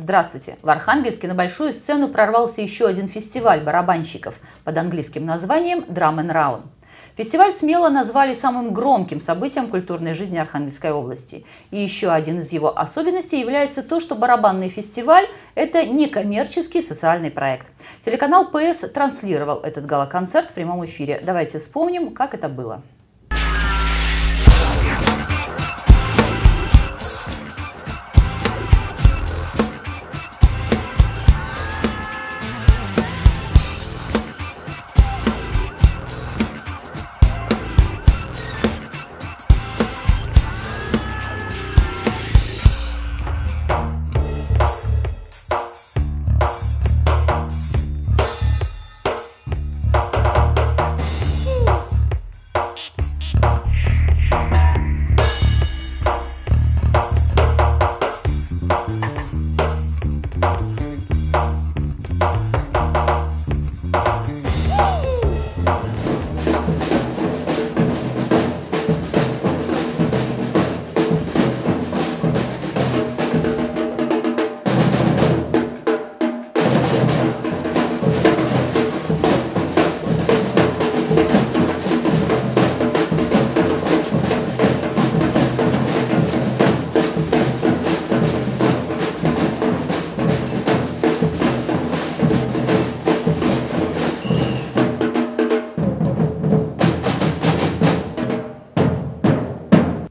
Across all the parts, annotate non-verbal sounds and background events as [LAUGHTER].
Здравствуйте! В Архангельске на большую сцену прорвался еще один фестиваль барабанщиков под английским названием «Drum and Round». Фестиваль смело назвали самым громким событием культурной жизни Архангельской области. И еще один из его особенностей является то, что барабанный фестиваль – это некоммерческий социальный проект. Телеканал ПС транслировал этот гала-концерт в прямом эфире. Давайте вспомним, как это было.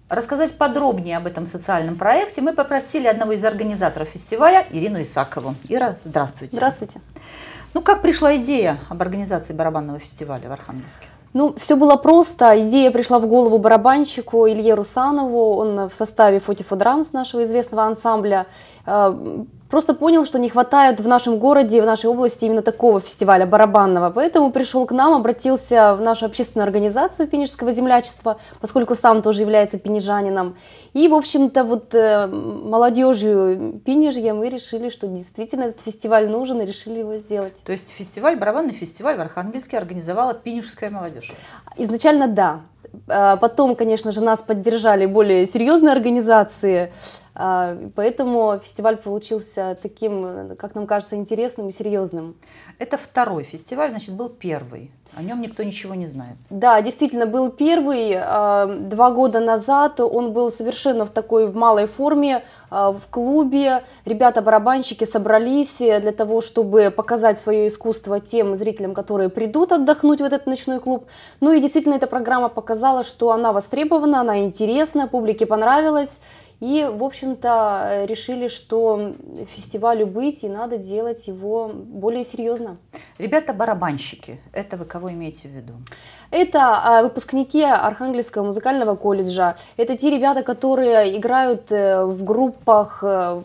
Рассказать подробнее об этом социальном проекте мы попросили одного из организаторов фестиваля Ирину Исакову. Ира, здравствуйте. Здравствуйте. Ну, как пришла идея об организации барабанного фестиваля в Архангельске? Ну, все было просто. Идея пришла в голову барабанщику Илье Русанову. Он в составе Фотифо Драмс, нашего известного ансамбля, э, просто понял, что не хватает в нашем городе, в нашей области именно такого фестиваля барабанного. Поэтому пришел к нам, обратился в нашу общественную организацию пенежского землячества, поскольку сам тоже является пенежанином. И, в общем-то, вот э, молодежью Пенежья мы решили, что действительно этот фестиваль нужен и решили его сделать. То есть фестиваль, барабанный фестиваль в Архангельске организовала пенежская молодежь? Изначально да. Э, потом, конечно же, нас поддержали более серьезные организации, э, поэтому фестиваль получился таким, э, как нам кажется, интересным и серьезным. Это второй фестиваль, значит, был первый. О нем никто ничего не знает. Да, действительно, был первый. Э, два года назад он был совершенно в такой в малой форме э, в клубе. Ребята-барабанщики собрались для того, чтобы показать свое искусство тем зрителям, которые придут отдохнуть в этот ночной клуб. Ну и действительно, эта программа показала, что она востребована, она интересна, публике понравилась. И, в общем-то, э, решили, что фестивалю быть, и надо делать его более серьезно. Ребята-барабанщики, это вы кого имеете в виду? Это а, выпускники Архангельского музыкального колледжа, это те ребята, которые играют э, в группах, э,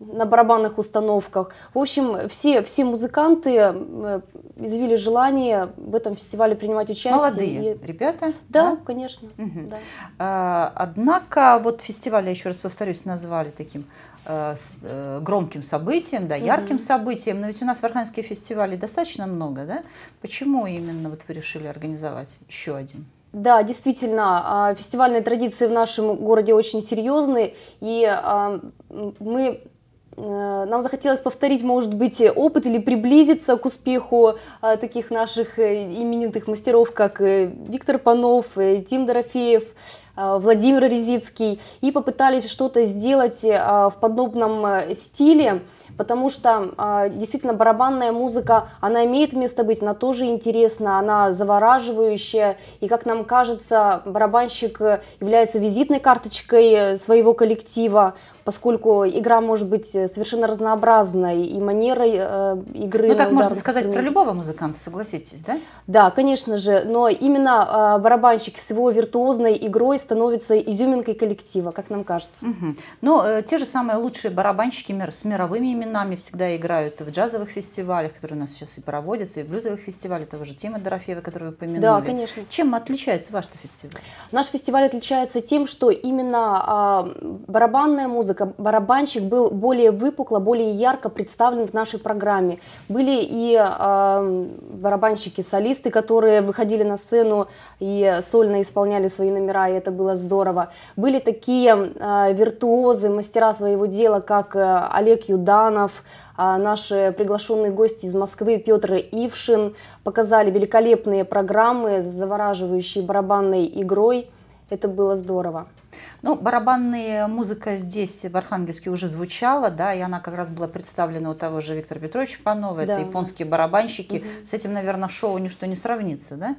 на барабанных установках. В общем, все, все музыканты э, изъявили желание в этом фестивале принимать участие. Молодые и... ребята? Да, да? конечно. Угу. Да. А, однако, вот фестиваль, я еще раз повторюсь, назвали таким Э, э, громким событием, да, ярким угу. событием. Но ведь у нас в Архангельске фестивалей достаточно много, да? Почему именно вот вы решили организовать еще один? Да, действительно, а, фестивальные традиции в нашем городе очень серьезные, и а, мы э, нам захотелось повторить, может быть, опыт или приблизиться к успеху а, таких наших именитых мастеров, как Виктор Панов, Тим Дорофеев. Э, Владимир Резицкий, и попытались что-то сделать э, в подобном э, стиле, потому что действительно барабанная музыка, она имеет место быть, она тоже интересна, она завораживающая, и как нам кажется, барабанщик является визитной карточкой своего коллектива, поскольку игра может быть э, совершенно разнообразной и манерой э, игры. Ну так можно сказать про любого музыканта, согласитесь, да? Да, конечно же, но именно э, а, барабанщик с его виртуозной игрой становится изюминкой коллектива, как нам кажется. Угу. Ну, но э, те же самые лучшие барабанщики мир, с мировыми именами всегда играют в джазовых фестивалях, которые у нас сейчас и проводятся, и в блюзовых фестивалях, того же Тима Дорофеева, который вы упомянули. Да, конечно. Чем отличается ваш фестиваль? Наш фестиваль отличается тем, что именно э, барабанная музыка музыка, барабанщик был более выпукло, более ярко представлен в нашей программе. Были и э, а, барабанщики-солисты, которые выходили на сцену и сольно исполняли свои номера, и это было здорово. Были такие э, виртуозы, мастера своего дела, как э, Олег Юданов, а, наши э, приглашенные гости из Москвы Петр Ившин показали великолепные программы с завораживающей барабанной игрой. Это было здорово. Ну, барабанная музыка здесь, в Архангельске, уже звучала, да, и она как раз была представлена у того же Виктора Петровича Панова, да. это японские барабанщики. Угу. С этим, наверное, шоу ничто не сравнится, да?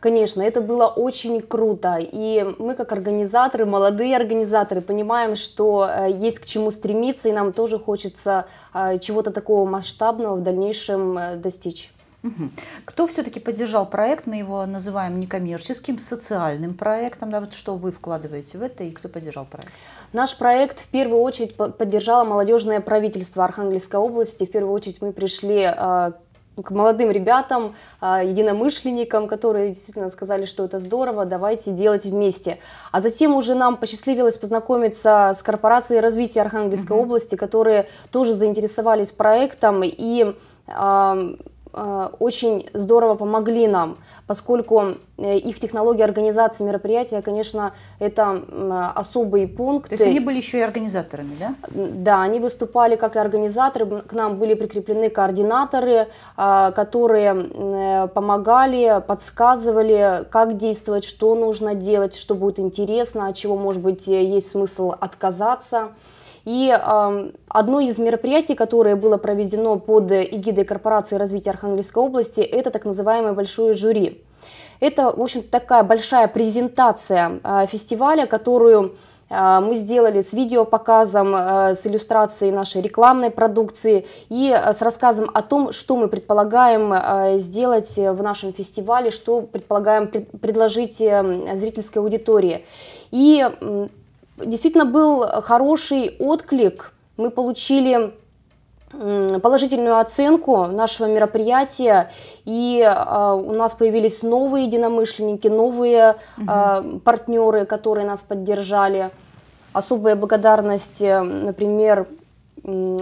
Конечно, это было очень круто, и мы как организаторы, молодые организаторы, понимаем, что э, есть к чему стремиться, и нам тоже хочется э, чего-то такого масштабного в дальнейшем э, достичь. Кто все-таки поддержал проект, мы его называем некоммерческим, социальным проектом, да, вот что вы вкладываете в это и кто поддержал проект? Наш проект в первую очередь поддержало молодежное правительство Архангельской области, в первую очередь мы пришли а, к молодым ребятам, а, единомышленникам, которые действительно сказали, что это здорово, давайте делать вместе. А затем уже нам посчастливилось познакомиться с корпорацией развития Архангельской угу. области, которые тоже заинтересовались проектом и Э, очень здорово помогли нам, поскольку э, их технологии организации мероприятия, конечно, это особые пункты. То есть они были еще и организаторами, да? Да, они выступали как и организаторы. К нам были прикреплены координаторы, а, которые э, помогали, подсказывали, как действовать, что нужно делать, что будет интересно, от чего, может быть, есть смысл отказаться. И одно из мероприятий, которое было проведено под эгидой корпорации развития Архангельской области, это так называемое большое жюри. Это, в общем, такая большая презентация а, фестиваля, которую а, мы сделали с видеопоказом, а, с иллюстрацией нашей рекламной продукции и с рассказом о том, что мы предполагаем сделать в нашем фестивале, что предполагаем предложить эм, зрительской аудитории. И Действительно был хороший отклик. Мы получили положительную оценку нашего мероприятия, и э, у нас появились новые единомышленники, новые угу. э, партнеры, которые нас поддержали. Особая благодарность, э, например,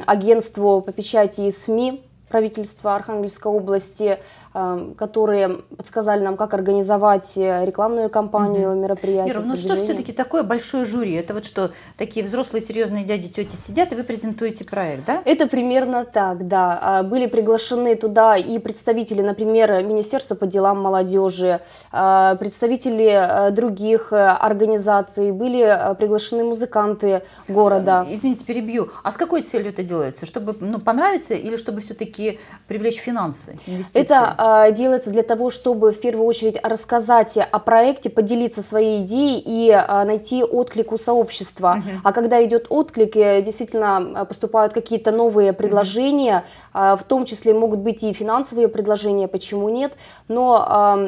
агентству по печати и СМИ правительства Архангельской области, Эм, которые подсказали нам, как организовать э, рекламную кампанию, угу. мероприятие. Ира, ну что все-таки такое большое жюри? Это вот что, такие взрослые серьезные дяди, тети сидят, и вы презентуете проект, да? Это примерно так, да. А, были приглашены туда и представители, например, Министерства по делам молодежи, а, представители э, других э, организаций, были приглашены музыканты города. Извините, перебью. А с какой целью это делается? Чтобы ну, понравиться или чтобы все-таки привлечь финансы, инвестиции? Это а, делается для того, чтобы в первую очередь рассказать о проекте, поделиться своей идеей и а, найти отклик у сообщества. Угу. А когда идет отклик, э, действительно а, поступают какие-то новые предложения, угу. в том числе могут быть и финансовые предложения, почему нет, но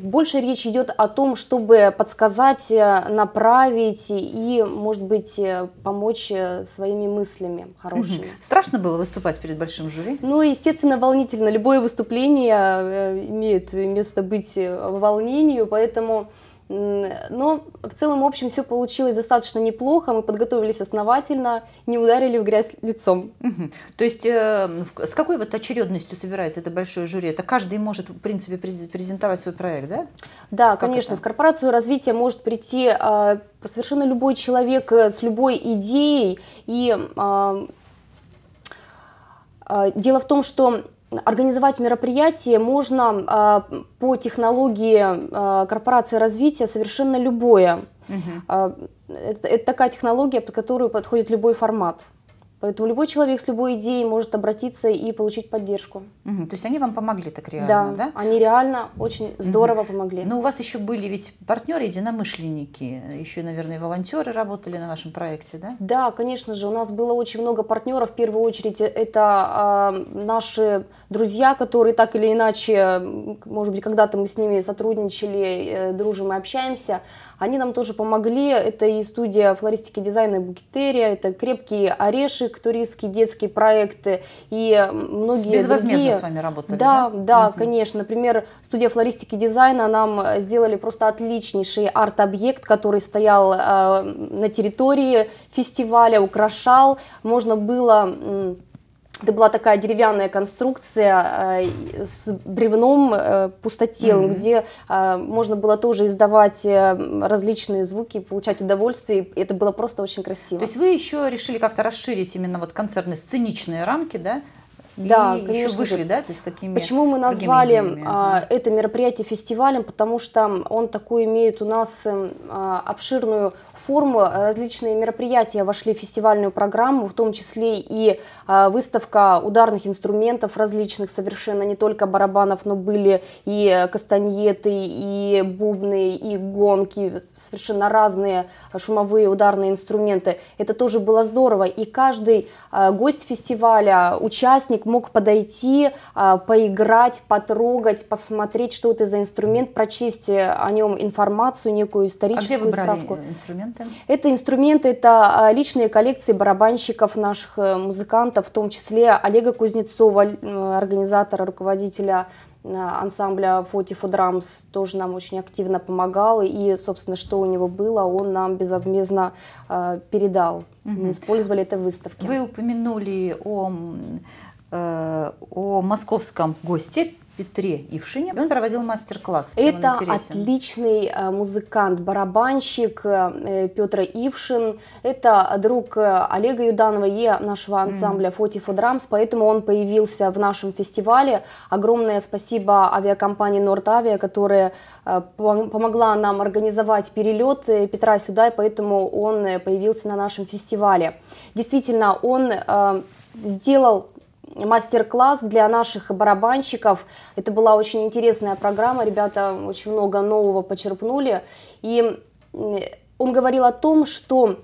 больше речь идет о том, чтобы подсказать, э, направить и, может быть, э, помочь своими мыслями хорошими. Угу. Страшно было выступать перед большим жюри? Ну, естественно, волнительно. Любое выступление Э, имеет место быть э, волнению, поэтому... Но в целом, в общем, все получилось достаточно неплохо. Мы подготовились основательно, не ударили в грязь лицом. Угу. То есть э, с какой вот очередностью собирается это большое жюри? Это каждый может, в принципе, презентовать свой проект, да? Да, как конечно. Это? В корпорацию развития может прийти э, совершенно любой человек э, с любой идеей. И э, дело в том, что Организовать мероприятие можно э, по технологии э, корпорации развития совершенно любое. Угу. Э, это, это такая технология, под которую подходит любой формат. Поэтому любой человек с любой идеей может обратиться и получить поддержку. Угу, то есть они вам помогли так реально, да? Да, они реально очень здорово угу. помогли. Но у вас еще были ведь партнеры, единомышленники, еще, наверное, волонтеры работали на вашем проекте, да? Да, конечно же, у нас было очень много партнеров. В первую очередь э, это э, наши друзья, которые так или иначе, может быть, когда-то мы с ними сотрудничали, э, дружим и общаемся. Они нам тоже помогли. Это и студия флористики дизайна и букетерия, это крепкие орешек, туристские детские проекты и многие Безвозмездно другие. с вами работали, да? Да, да, угу. конечно. Например, студия флористики дизайна нам сделали просто отличнейший арт-объект, который стоял э, на территории фестиваля, украшал. Можно было это была такая деревянная конструкция э, с бревном э, пустотелым, mm-hmm. где э, можно было тоже издавать э, различные звуки, получать удовольствие. И это было просто очень красиво. То есть вы еще решили как-то расширить именно вот концертные сценичные рамки, да? И да, конечно. Еще вышли, да, с такими. Почему мы назвали а, это мероприятие фестивалем? Потому что он такой имеет у нас эм, а, обширную форум, различные мероприятия вошли в фестивальную программу, в том числе и а, выставка ударных инструментов различных совершенно, не только барабанов, но были и кастаньеты, и бубны, и гонки, совершенно разные шумовые ударные инструменты. Это тоже было здорово, и каждый а, гость фестиваля, участник мог подойти, а, поиграть, потрогать, посмотреть, что это за инструмент, прочесть э, о нем информацию, некую историческую а где вы брали справку. Инструмент? инструменты? Это инструменты, это а, личные коллекции барабанщиков наших э, музыкантов, в том числе Олега Кузнецова, организатора, руководителя э, ансамбля Фоти Фудрамс, тоже нам очень активно помогал, и, собственно, что у него было, он нам безвозмездно э, передал. Угу. Мы использовали это в выставке. Вы упомянули о, э, о московском госте Петре Ившине. И он проводил мастер-класс. Это отличный э, музыкант, барабанщик э, э, Петра Ившин. Это друг Олега Юданова и нашего ансамбля Фоти mm-hmm. Драмс, поэтому он появился в нашем фестивале. Огромное спасибо авиакомпании Нортавиа, которая помогла нам организовать перелет Петра сюда, и поэтому он появился на нашем фестивале. Действительно, он сделал мастер-класс для наших барабанщиков. Это была очень интересная программа, ребята очень много нового почерпнули. И он говорил о том, что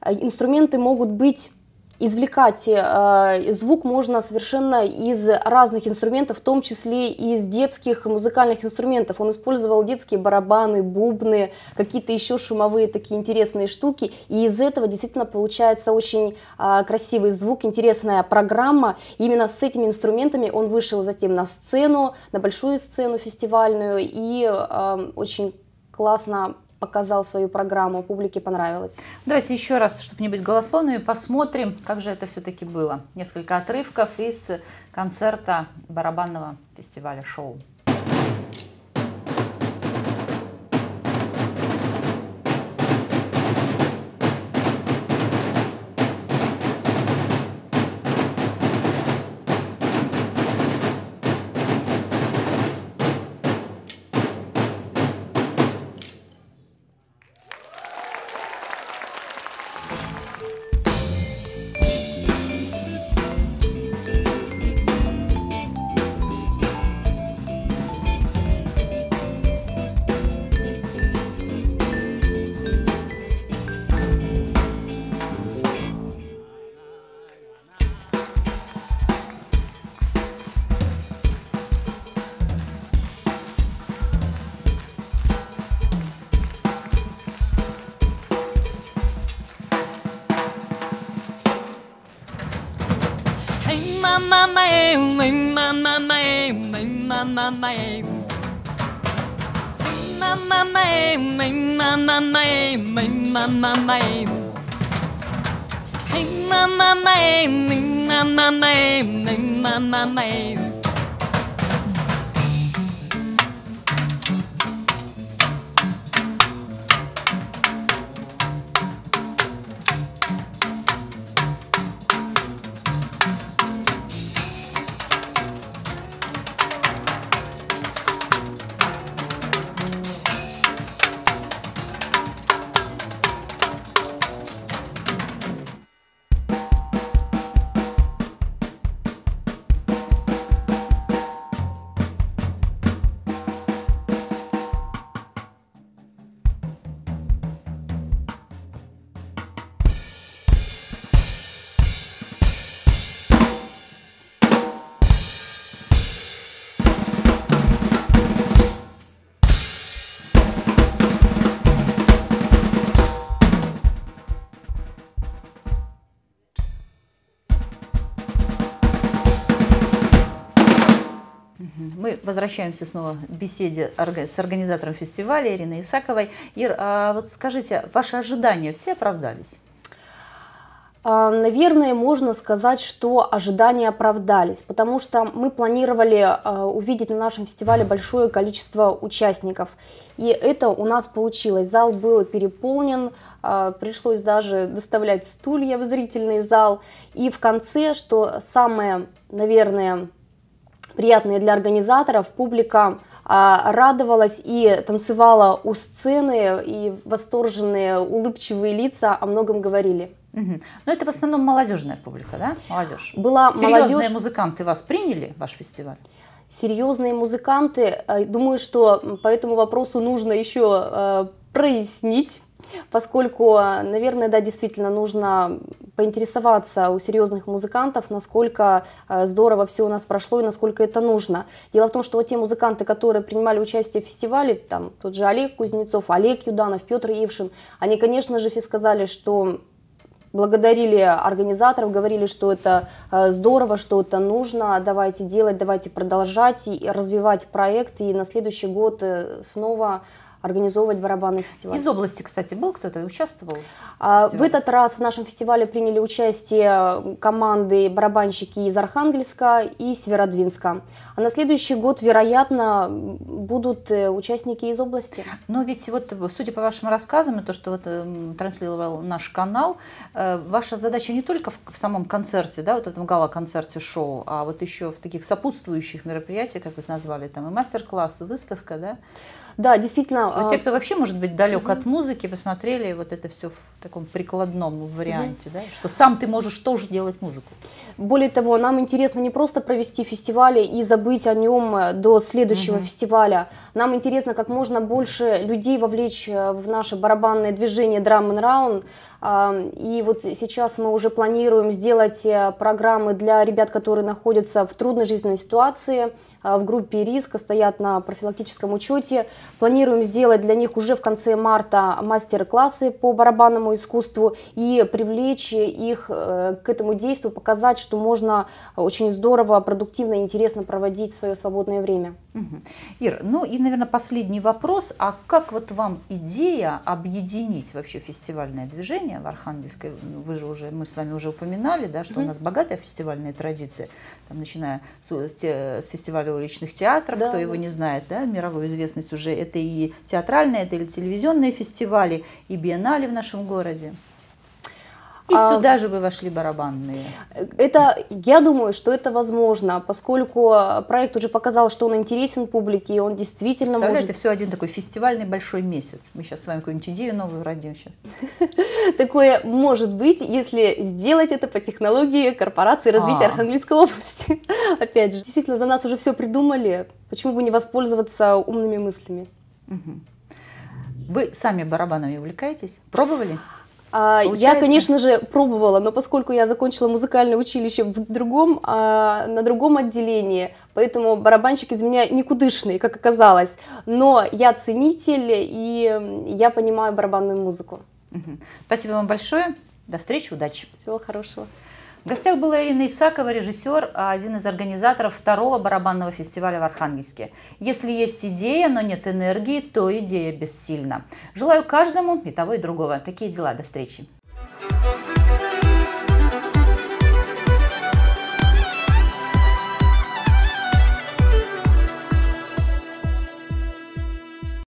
э, инструменты могут быть извлекать э, э, звук можно совершенно из разных инструментов, в том числе из детских музыкальных инструментов. Он использовал детские барабаны, бубны, какие-то еще шумовые такие интересные штуки, и из этого действительно получается очень э, красивый звук, интересная программа. именно с этими инструментами он вышел затем на сцену, на большую сцену фестивальную, и э, очень классно показал свою программу, публике понравилось. Давайте еще раз, чтобы не быть голословными, посмотрим, как же это все-таки было. Несколько отрывков из концерта барабанного фестиваля шоу. my ma ma ma ma ma ma ma ma ma ma ma Hey ma ma ma ma ma ma ma Мы возвращаемся снова к беседе с организатором фестиваля Ириной Исаковой. Ир, а вот скажите, ваши ожидания все оправдались? А, наверное, можно сказать, что ожидания оправдались, потому что мы планировали а, увидеть на нашем фестивале большое количество участников. И это у нас получилось. Зал был переполнен, а, пришлось даже доставлять стулья в зрительный зал. И в конце, что самое, наверное, приятные для организаторов, публика а, радовалась и танцевала у сцены, и восторженные, улыбчивые лица о многом говорили. Но ну, это в основном молодежная публика, да? Молодежь. Была Серьезные молодежь... музыканты вас приняли, ваш фестиваль? Серьезные музыканты, э, думаю, что по этому вопросу нужно еще э, прояснить поскольку, наверное, да, действительно нужно поинтересоваться у серьезных музыкантов, насколько э, здорово все у нас прошло и насколько это нужно. Дело в том, что вот те музыканты, которые принимали участие в фестивале, там тот же Олег Кузнецов, Олег Юданов, Петр Ившин, они, конечно же, все сказали, что благодарили организаторов, говорили, что это э, здорово, что это нужно, давайте делать, давайте продолжать и развивать проект, и на следующий год э, снова организовывать барабанный фестиваль. Из области, кстати, был кто-то, участвовал? А, в, в этот раз в нашем фестивале приняли участие команды барабанщики из Архангельска и Северодвинска. А на следующий год, вероятно, будут э, участники из области. Но ведь вот, судя по вашим рассказам, и то, что вот эм, транслировал наш канал, э, ваша задача не только в, в самом концерте, да, вот этом гала-концерте шоу, а вот еще в таких сопутствующих мероприятиях, как вы назвали, там и мастер-класс, и выставка, да? Да, действительно. А те, а, кто вообще, может быть, далек угу. от музыки, посмотрели вот это все в таком прикладном варианте, угу. да? Что сам ты можешь тоже делать музыку. Более того, нам интересно не просто провести фестивали и забыть о нем э, до следующего угу. фестиваля. Нам интересно как можно больше людей вовлечь э, в наше барабанное движение Drum and Round. И вот сейчас мы уже планируем сделать э, программы для ребят, которые находятся в трудной жизненной ситуации, а, в группе риска, стоят на профилактическом учете. Планируем сделать для них уже в конце марта мастер-классы по барабанному искусству и привлечь их э, к этому действию, показать, что можно очень здорово, продуктивно и интересно проводить свое свободное время. Ир, ну и, наверное, последний вопрос. А как вот вам идея объединить вообще фестивальное движение в Архангельской? Вы же уже, мы с вами уже упоминали, да, что угу. у нас богатая фестивальная традиция, там, начиная с, с фестиваля уличных театров, да, кто да. его не знает, да, мировую известность уже. Это и театральные, это и телевизионные фестивали, и биеннале в нашем городе. И а, сюда же бы вошли барабанные. Это, я думаю, что это возможно, поскольку а, проект уже показал, что он интересен публике, и он действительно Представляете, все один такой фестивальный большой месяц. Мы сейчас с вами какую-нибудь идею новую родим сейчас. [LAUGHS] Такое может быть, если сделать это по технологии корпорации развития а. Архангельской области. [LAUGHS] Опять же, действительно, за нас уже все придумали, почему бы не воспользоваться умными мыслями? Вы сами барабанами увлекаетесь? Пробовали? А, Получается? Я, конечно же, пробовала, но поскольку я закончила музыкальное училище в другом, а, на другом отделении, поэтому барабанщик из меня никудышный, как оказалось. Но я ценитель, и я понимаю барабанную музыку. Спасибо вам большое. До встречи, удачи. Всего хорошего. В гостях была Ирина Исакова, режиссер, а, один из организаторов второго барабанного фестиваля в Архангельске. Если есть идея, но нет энергии, то идея бессильна. Желаю каждому и того и другого. Такие дела. До встречи. Thank you